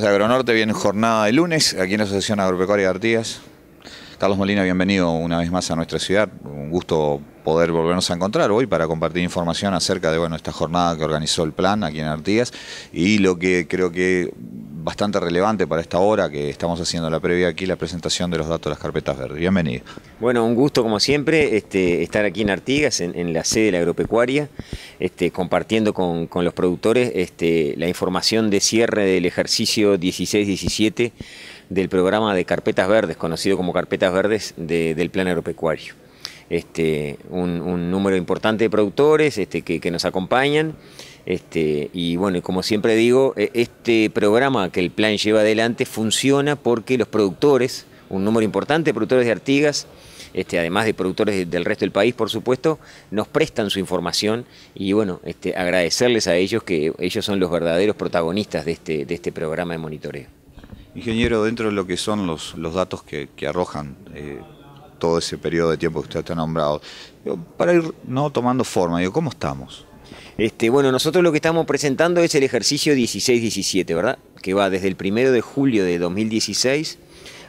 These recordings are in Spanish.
de Agronorte, bien jornada de lunes aquí en la Asociación Agropecuaria de Artigas. Carlos Molina, bienvenido una vez más a nuestra ciudad. Un gusto poder volvernos a encontrar hoy para compartir información acerca de bueno, esta jornada que organizó el plan aquí en Artigas y lo que creo que bastante relevante para esta hora que estamos haciendo la previa aquí, la presentación de los datos de las carpetas verdes. Bienvenido. Bueno, un gusto como siempre este, estar aquí en Artigas, en, la sede de la agropecuaria, este, compartiendo con, los productores este, la información de cierre del ejercicio 16-17 del programa de carpetas verdes, conocido como carpetas verdes del plan agropecuario. Este, un, número importante de productores este, que, nos acompañan. Este, y bueno, como siempre digo, e, este programa que el plan lleva adelante funciona porque los productores, un número importante de productores de Artigas, este, además de productores del resto del país, por supuesto, nos prestan su información y bueno, agradecerles a ellos que ellos son los verdaderos protagonistas de este, de este programa de monitoreo. Ingeniero, dentro de lo que son los, datos que, arrojan eh, todo ese periodo de tiempo que usted ha nombrado, para ir no tomando forma, ¿cómo estamos? Este, bueno, nosotros lo que estamos presentando es el ejercicio 16-17, ¿verdad? Que va desde el 1 de julio de 2016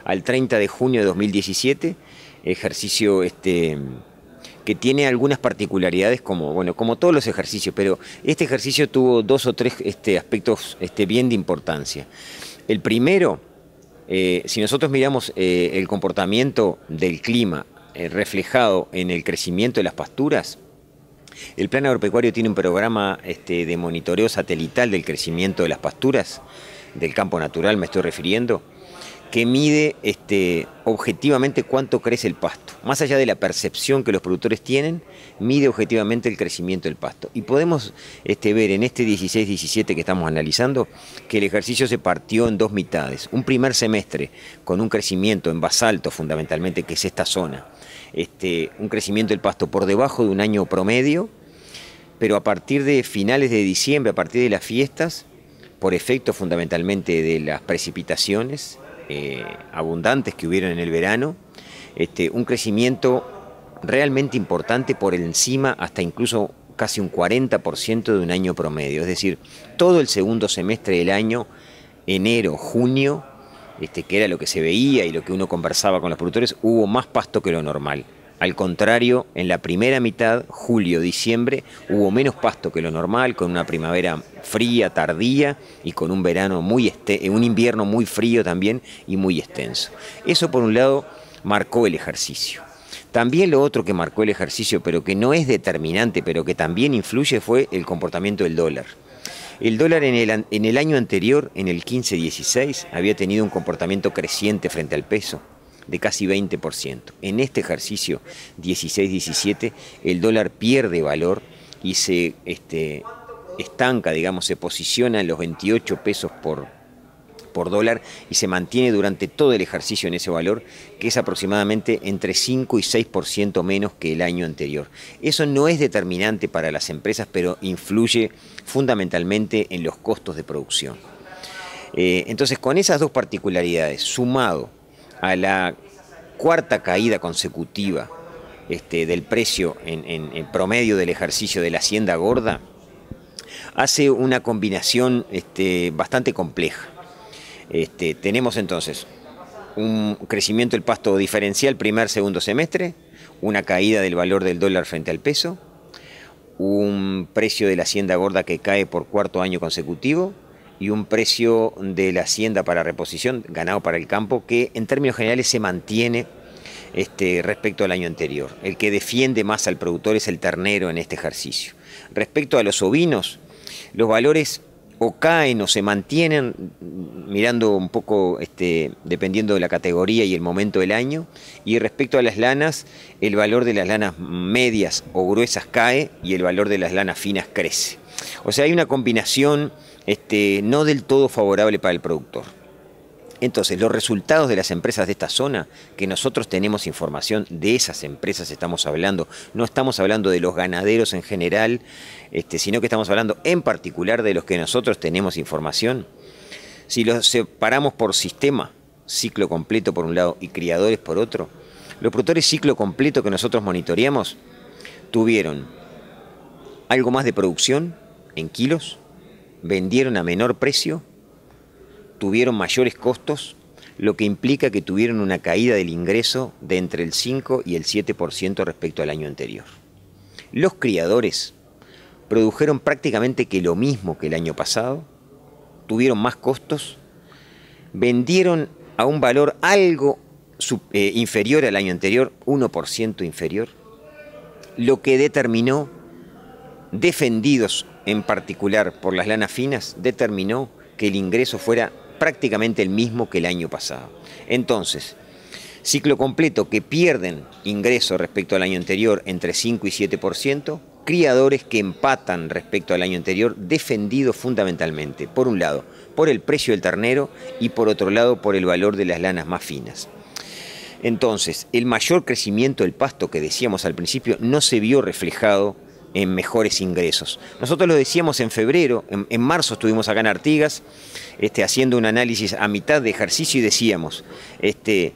al 30 de junio de 2017, ejercicio este, que tiene algunas particularidades como, bueno, como todos los ejercicios, pero este ejercicio tuvo dos o tres este, aspectos este, bien de importancia. El primero eh, si nosotros miramos eh, el comportamiento del clima eh, reflejado en el crecimiento de las pasturas, el plan agropecuario tiene un programa este, de monitoreo satelital del crecimiento de las pasturas del campo natural me estoy refiriendo, que mide este, objetivamente cuánto crece el pasto. Más allá de la percepción que los productores tienen, mide objetivamente el crecimiento del pasto. Y podemos este, ver en este 16-17 que estamos analizando que el ejercicio se partió en dos mitades. Un primer semestre con un crecimiento en basalto fundamentalmente, que es esta zona. Este, un crecimiento del pasto por debajo de un año promedio, pero a partir de finales de diciembre, a partir de las fiestas, por efecto fundamentalmente de las precipitaciones eh, abundantes que hubieron en el verano, este, un crecimiento realmente importante por encima hasta incluso casi un 40% de un año promedio. Es decir, todo el segundo semestre del año, enero, junio, este, que era lo que se veía y lo que uno conversaba con los productores, hubo más pasto que lo normal. Al contrario, en la primera mitad, julio, diciembre, hubo menos pasto que lo normal, con una primavera fría, tardía y con un verano muy este, eh, un invierno muy frío también y muy extenso. Eso por un lado marcó el ejercicio. También lo otro que marcó el ejercicio, pero que no es determinante, pero que también influye, fue el comportamiento del dólar. El dólar en el, en el año anterior, en el 15-16, había tenido un comportamiento creciente frente al peso de casi 20%. En este ejercicio 16-17 el dólar pierde valor y se este, estanca, digamos, se posiciona en los 28 pesos por, por dólar y se mantiene durante todo el ejercicio en ese valor, que es aproximadamente entre 5 y 6% menos que el año anterior. Eso no es determinante para las empresas, pero influye fundamentalmente en los costos de producción. Eh, entonces, con esas dos particularidades, sumado a la cuarta caída consecutiva este, del precio en, promedio del ejercicio de la hacienda gorda, hace una combinación este, bastante compleja. Este, tenemos entonces un crecimiento del pasto diferencial primer, segundo semestre, una caída del valor del dólar frente al peso, un precio de la hacienda gorda que cae por cuarto año consecutivo, y un precio de la hacienda para reposición, ganado para el campo, que en términos generales se mantiene este, respecto al año anterior. El que defiende más al productor es el ternero en este ejercicio. Respecto a los ovinos, los valores o caen o se mantienen, mirando un poco, este, dependiendo de la categoría y el momento del año. Y respecto a las lanas, el valor de las lanas medias o gruesas cae y el valor de las lanas finas crece. O sea, hay una combinación este, no del todo favorable para el productor. Entonces, los resultados de las empresas de esta zona, que nosotros tenemos información de esas empresas, estamos hablando, no estamos hablando de los ganaderos en general, este, sino que estamos hablando en particular de los que nosotros tenemos información. Si los separamos por sistema, ciclo completo por un lado y criadores por otro, los productores ciclo completo que nosotros monitoreamos tuvieron algo más de producción en kilos, vendieron a menor precio, tuvieron mayores costos, lo que implica que tuvieron una caída del ingreso de entre el 5 y el 7% respecto al año anterior. Los criadores produjeron prácticamente que lo mismo que el año pasado, tuvieron más costos, vendieron a un valor algo eh, inferior al año anterior, 1% inferior, lo que determinó defendidos en particular por las lanas finas, determinó que el ingreso fuera prácticamente el mismo que el año pasado. Entonces, ciclo completo que pierden ingreso respecto al año anterior entre 5 y 7%, criadores que empatan respecto al año anterior, defendidos fundamentalmente, por un lado, por el precio del ternero y por otro lado, por el valor de las lanas más finas. Entonces, el mayor crecimiento del pasto que decíamos al principio no se vio reflejado en mejores ingresos. Nosotros lo decíamos en febrero, en, marzo estuvimos acá en Artigas este, haciendo un análisis a mitad de ejercicio y decíamos, este,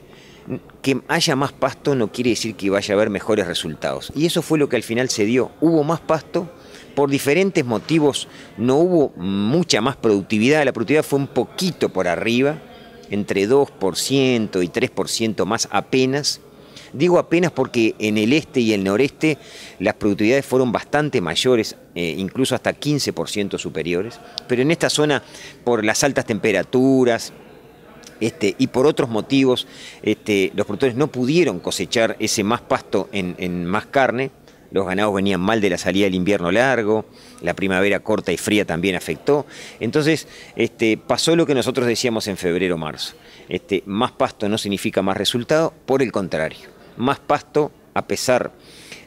que haya más pasto no quiere decir que vaya a haber mejores resultados. Y eso fue lo que al final se dio. Hubo más pasto, por diferentes motivos no hubo mucha más productividad, la productividad fue un poquito por arriba, entre 2% y 3% más apenas, Digo apenas porque en el este y el noreste las productividades fueron bastante mayores, eh, incluso hasta 15% superiores, pero en esta zona por las altas temperaturas, este, y por otros motivos este, los productores no pudieron cosechar ese más pasto en, más carne, los ganados venían mal de la salida del invierno largo, la primavera corta y fría también afectó, entonces este, pasó lo que nosotros decíamos en febrero-marzo, este, más pasto no significa más resultado, por el contrario más pasto a pesar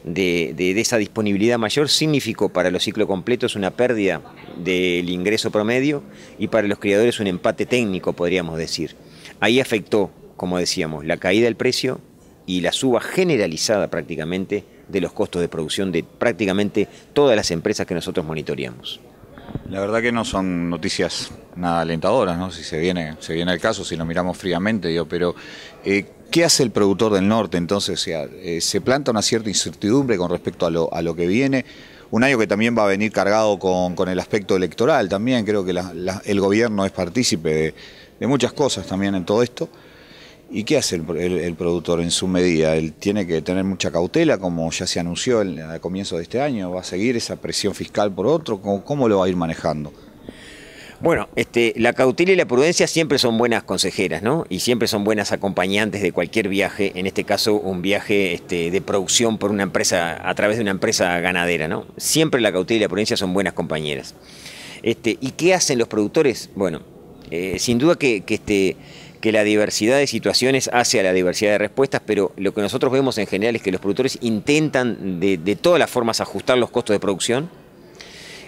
de, esa disponibilidad mayor significó para los ciclos completos una pérdida del ingreso promedio y para los criadores un empate técnico, podríamos decir. Ahí afectó, como decíamos, la caída del precio y la suba generalizada prácticamente de los costos de producción de prácticamente todas las empresas que nosotros monitoreamos. La verdad que no son noticias nada alentadoras, ¿no? Si se viene, se viene el caso, si lo miramos fríamente, yo. pero eh, ¿qué hace el productor del norte entonces? Eh, se planta una cierta incertidumbre con respecto a lo, a lo que viene. Un año que también va a venir cargado con, el aspecto electoral también, creo que el gobierno es partícipe de muchas cosas también en todo esto. ¿Y qué hace el, productor en su medida? Él tiene que tener mucha cautela, como ya se anunció al comienzo de este año, va a seguir esa presión fiscal por otro, ¿cómo, lo va a ir manejando? Bueno, este, la cautela y la prudencia siempre son buenas consejeras, ¿no? Y siempre son buenas acompañantes de cualquier viaje, en este caso un viaje este, de producción por una empresa, a través de una empresa ganadera, ¿no? Siempre la cautela y la prudencia son buenas compañeras. Este, ¿Y qué hacen los productores? Bueno, eh, sin duda que, que este, la diversidad de situaciones hace a la diversidad de respuestas, pero lo que nosotros vemos en general es que los productores intentan de, todas las formas ajustar los costos de producción.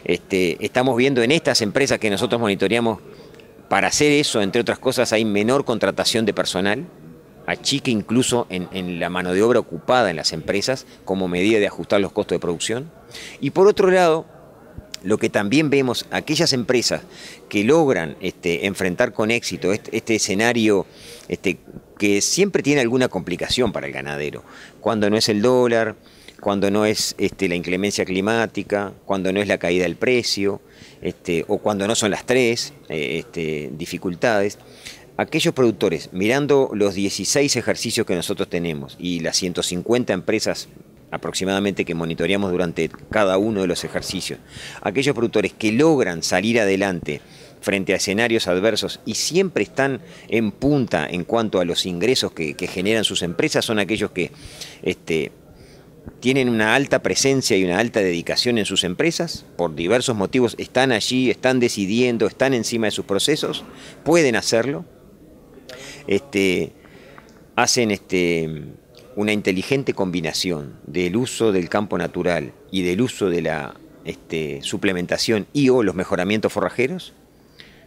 Este, estamos viendo en estas empresas que nosotros monitoreamos, para hacer eso, entre otras cosas, hay menor contratación de personal, achique incluso en, en, la mano de obra ocupada en las empresas como medida de ajustar los costos de producción. Y por otro lado, lo que también vemos, aquellas empresas que logran este, enfrentar con éxito este, escenario este, que siempre tiene alguna complicación para el ganadero, cuando no es el dólar, cuando no es este, la inclemencia climática, cuando no es la caída del precio, o cuando no son las tres eh, dificultades. Aquellos productores, mirando los 16 ejercicios que nosotros tenemos y las 150 empresas aproximadamente que monitoreamos durante cada uno de los ejercicios. Aquellos productores que logran salir adelante frente a escenarios adversos y siempre están en punta en cuanto a los ingresos que, generan sus empresas son aquellos que este, tienen una alta presencia y una alta dedicación en sus empresas, por diversos motivos están allí, están decidiendo, están encima de sus procesos, pueden hacerlo, este, hacen este, una inteligente combinación del uso del campo natural y del uso de la este, suplementación y o los mejoramientos forrajeros,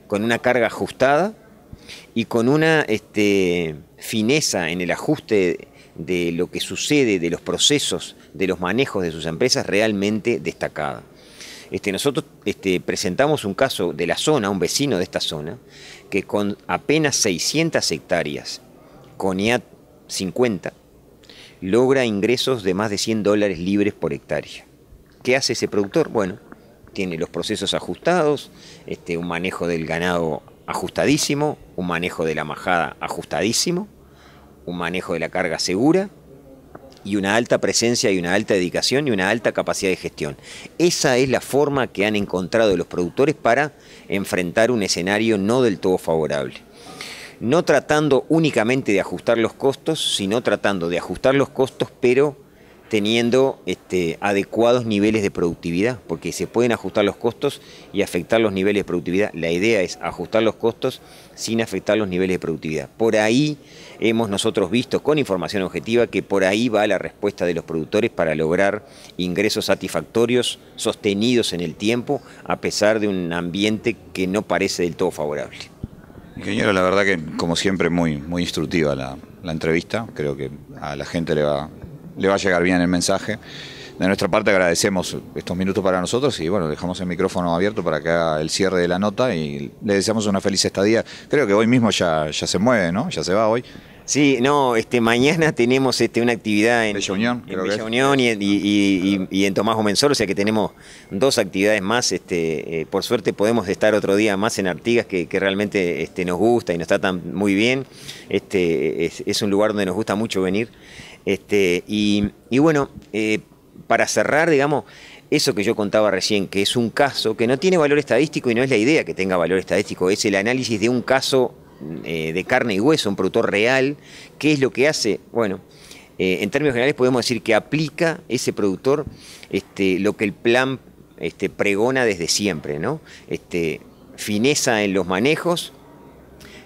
con una carga ajustada y con una este, fineza en el ajuste de lo que sucede, de los procesos, de los manejos de sus empresas realmente destacada. Este, nosotros este, presentamos un caso de la zona, un vecino de esta zona, que con apenas 600 hectáreas, con IAT 50, logra ingresos de más de 100 dólares libres por hectárea. ¿Qué hace ese productor? Bueno, tiene los procesos ajustados, este, un manejo del ganado ajustadísimo, un manejo de la majada ajustadísimo, un manejo de la carga segura y una alta presencia y una alta dedicación y una alta capacidad de gestión. Esa es la forma que han encontrado los productores para enfrentar un escenario no del todo favorable no tratando únicamente de ajustar los costos, sino tratando de ajustar los costos, pero teniendo este, adecuados niveles de productividad, porque se pueden ajustar los costos y afectar los niveles de productividad. La idea es ajustar los costos sin afectar los niveles de productividad. Por ahí hemos nosotros visto con información objetiva que por ahí va la respuesta de los productores para lograr ingresos satisfactorios, sostenidos en el tiempo, a pesar de un ambiente que no parece del todo favorable. Ingeniero, la verdad que como siempre muy, muy instructiva la, entrevista, creo que a la gente le va, le va a llegar bien el mensaje. De nuestra parte agradecemos estos minutos para nosotros y bueno, dejamos el micrófono abierto para que haga el cierre de la nota y le deseamos una feliz estadía. Creo que hoy mismo ya, ya se mueve, ¿no? Ya se va hoy. Sí, no, este, mañana tenemos este, una actividad en Bella Unión, y, en Tomás Omenzor, o sea que tenemos dos actividades más. Este, eh, por suerte podemos estar otro día más en Artigas, que, realmente este, nos gusta y nos tratan muy bien. Este, es, un lugar donde nos gusta mucho venir. Este, y, bueno, eh, para cerrar, digamos, eso que yo contaba recién, que es un caso que no tiene valor estadístico y no es la idea que tenga valor estadístico, es el análisis de un caso eh, de carne y hueso, un productor real, ¿qué es lo que hace? Bueno, eh, en términos generales podemos decir que aplica ese productor este, lo que el plan este, pregona desde siempre, ¿no? Este, fineza en los manejos,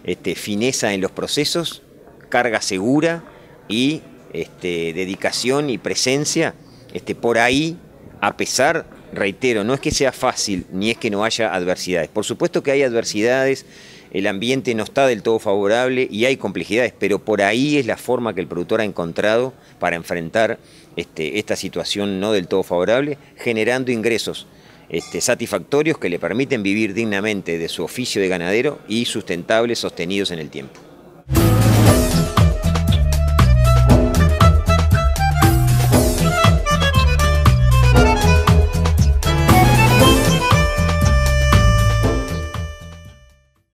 este, fineza en los procesos, carga segura y este, dedicación y presencia este, por ahí, a pesar, reitero, no es que sea fácil ni es que no haya adversidades. Por supuesto que hay adversidades, el ambiente no está del todo favorable y hay complejidades, pero por ahí es la forma que el productor ha encontrado para enfrentar este, esta situación no del todo favorable, generando ingresos este, satisfactorios que le permiten vivir dignamente de su oficio de ganadero y sustentables, sostenidos en el tiempo.